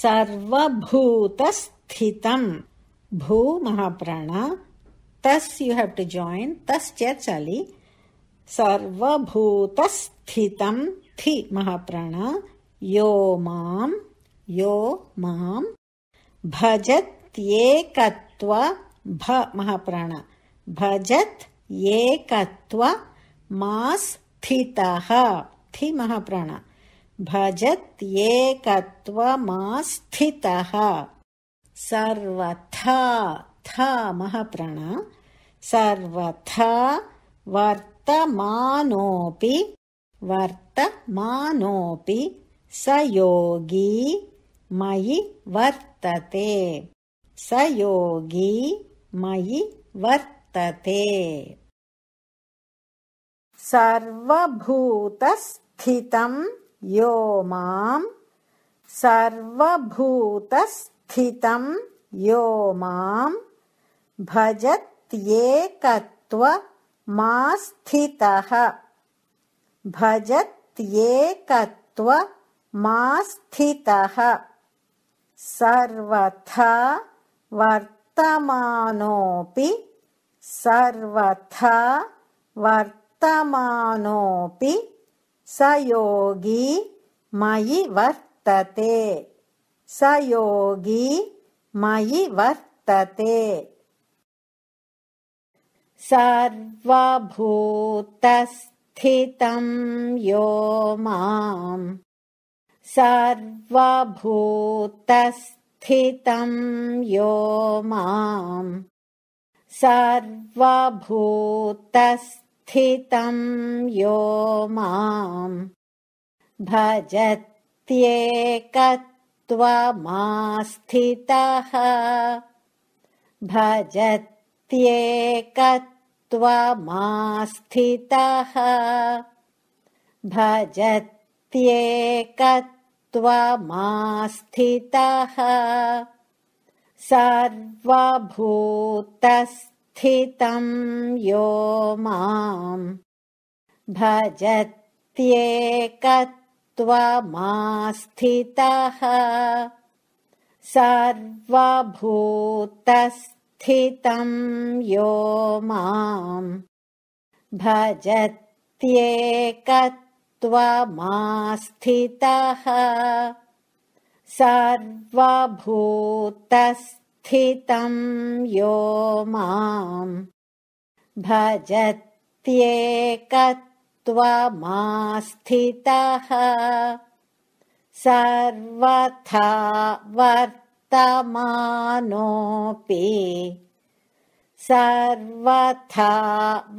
sarvabhutassthitam bhu mahaprana tas you have to join tas chali sarvabhutassthitam thi mahaprana yo mam yo mam भजत्येकत्व भ महाप्राण भजत एकत्व मा स्थितः थि महाप्राण भजत्येकत्वमास्थितः सर्वथामः प्रण सर्वथा वर्तमानोऽपि वर्तमानोऽपि स योगी मयि वर्तते स योगी मयि वर्तते सर्वभूतस्थितम् यो माम् सर्वभूतस्थितम् यो माम् भजत्येकत्वमास्थितः सर्वथा वर्तमानोऽपि सर्वथा वर्तमानोऽपि स योगी मयि वर्तते स मयि वर्तते सर्वभूतस्थितं यो माम् सर्वभूतस्थितं यो माम् सर्वभूतस्थ दुःखितम् यो माम् भजत्येकत्वमास्थितः भजत्येकत्वमास्थितः भजत्येकत्वमास्थितः सर्वभूतस्य स्थितम् यो माम् भजत्येकत्वमास्थितः सर्वभूतस्थितम् यो माम् भजत्येकत्वमास्थितः सर्वभूतस्थ स्थितं यो माम् भजत्येकत्वमास्थितः सर्वथा वर्तमानोऽपि सर्वथा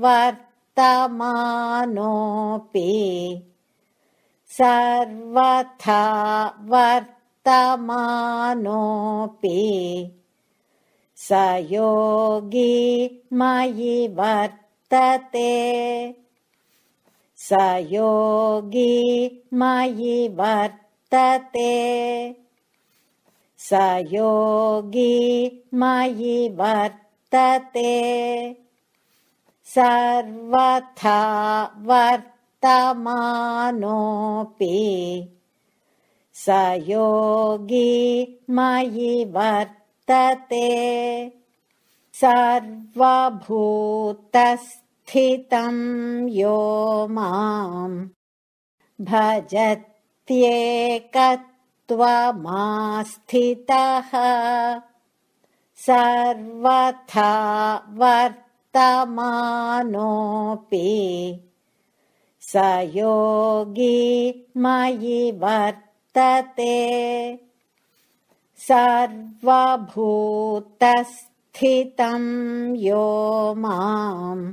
वर्तमानोऽपि सर्वथा वर्तमानोऽपि सयोगी सयोगी स योगी मयि वर्तते सर्वथा वर्तमानोऽपि स योगी मयि तते सर्वभूतस्थितम् यो माम् भजत्येकत्वमास्थितः सर्वथा वर्तमानोऽपि स योगी मयि वर्तते सर्वभूतस्थितम् यो माम्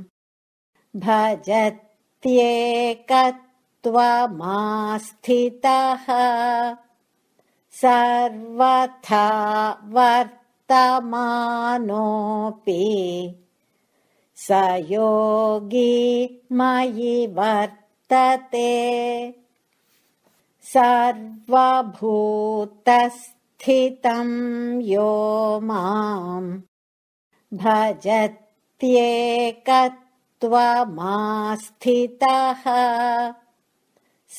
भजत्येकत्वमास्थितः सर्वथा वर्तमानोऽपि स योगी मयि वर्तते सर्वभूतस्थ स्थितं यो माम् भजत्येकत्वमास्थितः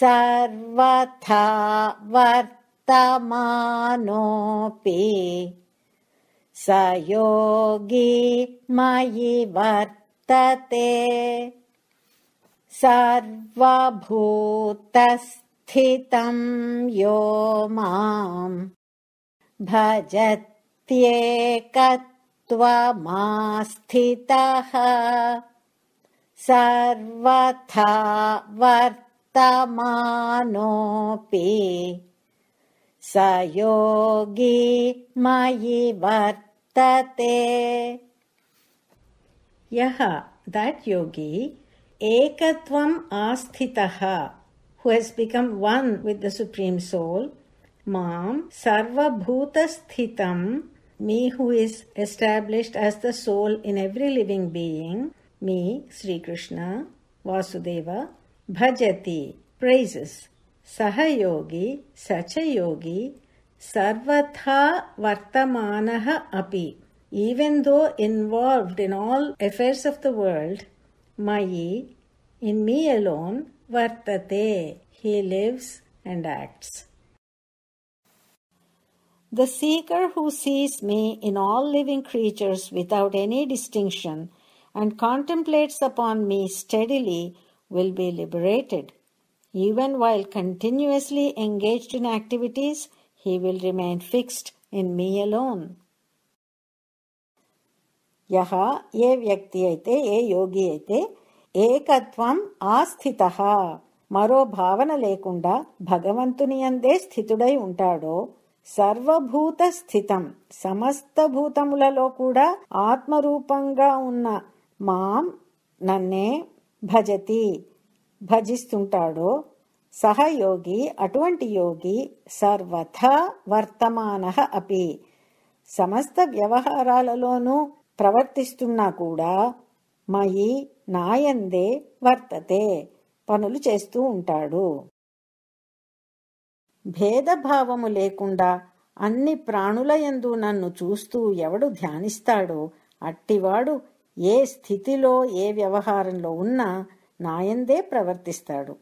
सर्वथा वर्तमानोऽपि स योगी मयि वर्तते सर्वभूतस्थितं यो माम् भजत्येकत्वमास्थितः सर्वथा वर्तमानोऽपि योगी मयि वर्तते यः योगी एकत्वम् आस्थितः who has become one with the supreme soul mom Mam Sarvabhutassthitam, me who is established as the soul in every living being, me, Sri Krishna, Vasudeva, Bhajati, praises, Sahayogi, Sachayogi, Sarvatha vartamanah Api. Even though involved in all affairs of the world, Mayi, in me alone, Vartate, he lives and acts. The seeker who sees me in all living creatures without any distinction and contemplates upon me steadily will be liberated. Even while continuously engaged in activities, he will remain fixed in me alone. यः ये व्यक्ति ye ये योगी ऐते ఏకత్వం ఆస్థిత మరో భావన లేకుండా భగవంతుని అందే సర్వభూత స్థితం సమస్త భూతములలో కూడా ఆత్మరూపంగా ఉన్న మాం నన్నే భజతి భజిస్తుంటాడో సహయోగి అటువంటి యోగి సర్వథ వర్తమాన అపి సమస్త వ్యవహారాలలోనూ ప్రవర్తిస్తున్నా కూడా మయి నాయందే వర్తతే పనులు చేస్తూ ఉంటాడు భేదభావము లేకుండా అన్ని ప్రాణులయందు నన్ను చూస్తూ ఎవడు ధ్యానిస్తాడో అట్టివాడు ఏ స్థితిలో ఏ వ్యవహారంలో ఉన్నా నాయందే ప్రవర్తిస్తాడు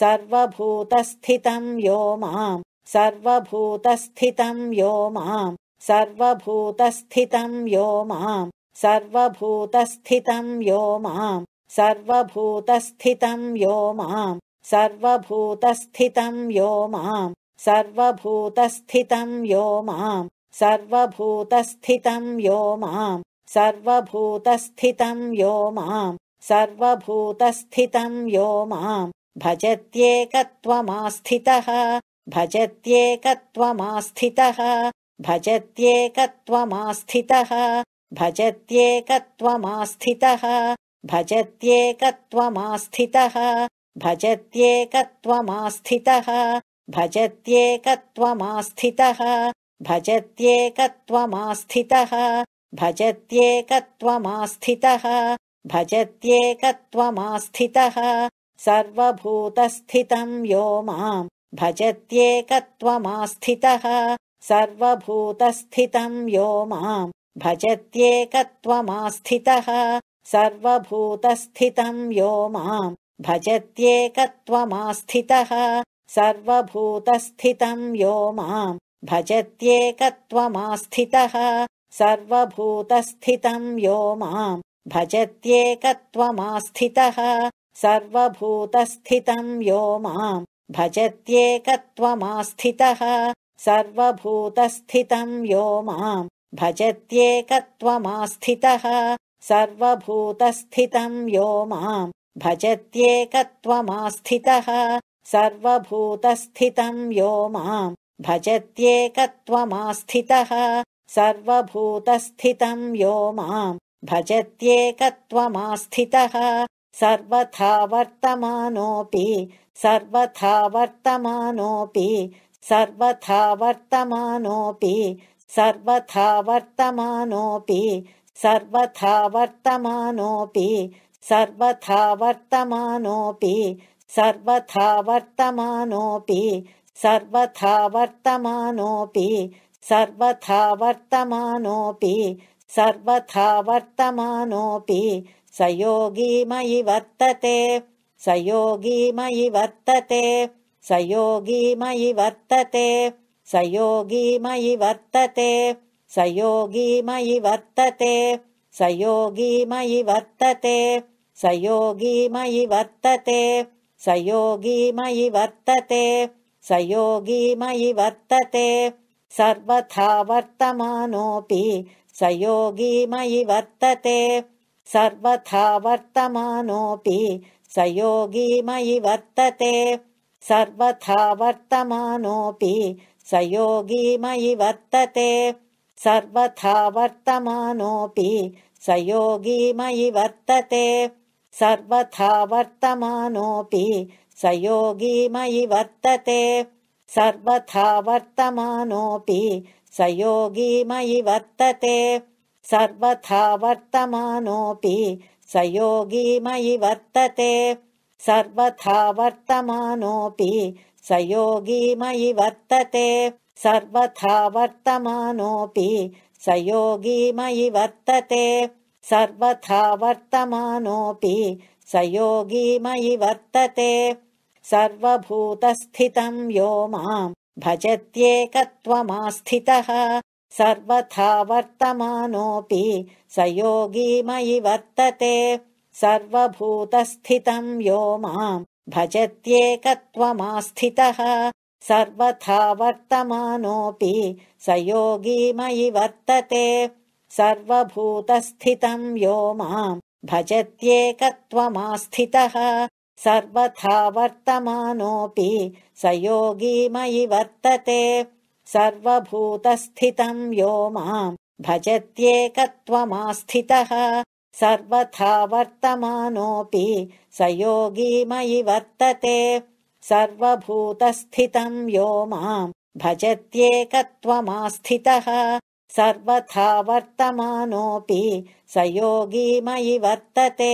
సర్వభూతస్థితం యో మాం సర్వభూతస్థితం యో మాం సర్వభూతస్థితం యో మాం సర్వభూతస్థితం యో మాం సర్వభూతస్థితం యో మాం सर्वभूतस्थितम् यो माम् सर्वभूतस्थितम् यो माम् सर्वभूतस्थितम् यो माम् सर्वभूतस्थितम् यो माम् सर्वभूतस्थितम् यो माम् भजत्येकत्वमास्थितः भजत्येकत्वमास्थितः भजत्येकत्वमास्थितः भजत्येकत्वमास्थितः भजत्येकत्वमास्थितः भजत्येकत्वमास्थितः भजत्येकत्वमास्थितः भजत्येकत्वमास्थितः भजत्येकत्वमास्थितः भजत्येकत्वमास्थितः सर्वभूतस्थितम् यो माम् भजत्येकत्वमास्थितः सर्वभूतस्थितम् यो माम् भजत्येकत्वमास्थितः सर्वभूतस्थितम् यो माम् भजत्येकत्वमास्थितः सर्वभूतस्थितम् यो माम् भजत्येकत्वमास्थितः सर्वभूतस्थितम् यो माम् भजत्येकत्वमास्थितः सर्वभूतस्थितम् यो माम् भजत्येकत्वमास्थितः सर्वभूतस्थितम् यो माम् भजत्येकत्वमास्थितः सर्वभूतस्थितम् यो माम् भजत्येकत्वमास्थितः सर्वभूतस्थितम् यो माम् भजत्येकत्वमास्थितः सर्वभूतस्थितम् यो माम् भजत्येकत्वमास्थितः वर्तमानोऽपि सर्वथा वर्तमानोऽपि वर्तमानोऽपि सर्वथा वर्तमानोऽपि सर्वथा वर्तमानोऽपि सर्वथा वर्तमानोऽपि सर्वथा वर्तमानोऽपि सर्वथा वर्तमानोऽपि सर्वथा वर्तमानोऽपि संयोगीमयि वर्तते संयोगीमयि वर्तते मयि वर्तते संयोगीमयि वर्तते संयोगीमयि वर्तते मयि वर्तते मयि वर्तते मयि वर्तते मयि वर्तते सर्वथा वर्तमानोऽपि मयि वर्तते सर्वथा वर्तमानोऽपि मयि वर्तते सर्वथा वर्तमानोऽपि मयि वर्तते सर्वथा वर्तमानोऽपि मयि वर्तते सर्वथा वर्तमानोऽपि मयि वर्तते सर्वथा वर्तमानोऽपि मयि वर्तते सर्वथा वर्तमानोऽपि मयि वर्तते सर्वथा वर्तमानोऽपि मयि वर्तते सर्वथा वर्तमानोऽपि मयि वर्तते सर्वथा वर्तमानोऽपि मयि वर्तते सर्वभूतस्थितम् यो माम् भजत्येकत्वमास्थितः सर्वथा वर्तमानोऽपि मयि वर्तते सर्वभूतस्थितम् यो माम् भजत्येकत्वमास्थितः सर्वथा वर्तमानोऽपि संयोगी मयि वर्तते सर्वभूतस्थितम् यो माम् भजत्येकत्वमास्थितः सर्वथा वर्तमानोऽपि मयि वर्तते सर्वभूतस्थितम् यो माम् भजत्येकत्वमास्थितः सर्वथा वर्तमानोऽपि मयि वर्तते सर्वभूतस्थितम् यो माम् भजत्येकत्वमास्थितः सर्वथा वर्तमानोऽपि संयोगीमयि वर्तते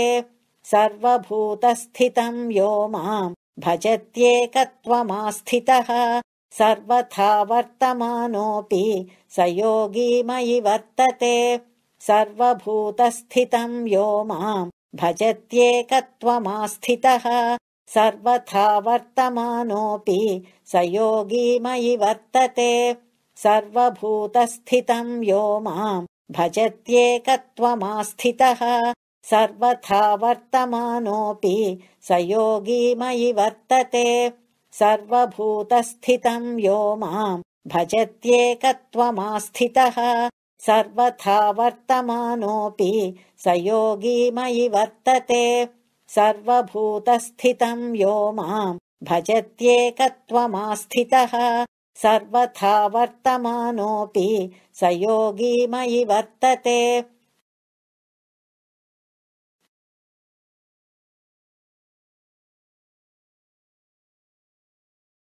सर्वभूतस्थितम् यो माम् भजत्येकत्वमास्थितः सर्वथा वर्तमानोऽपि संयोगीमयि वर्तते सर्वभूतस्थितम् यो माम् भजत्येकत्वमास्थितः सर्वथा वर्तमानोऽपि संयोगीमयि वर्तते सर्वभूतस्थितम् यो माम् भजत्येकत्वमास्थितः सर्वथा वर्तमानोऽपि मयि वर्तते सर्वभूतस्थितम् यो माम् भजत्येकत्वमास्थितः सर्वथा वर्तमानोऽपि मयि वर्तते सर्वभूतस्थितम् यो माम् भजत्येकत्वमास्थितः सर्वथा वर्तमानोऽपि स योगी मयि वर्तते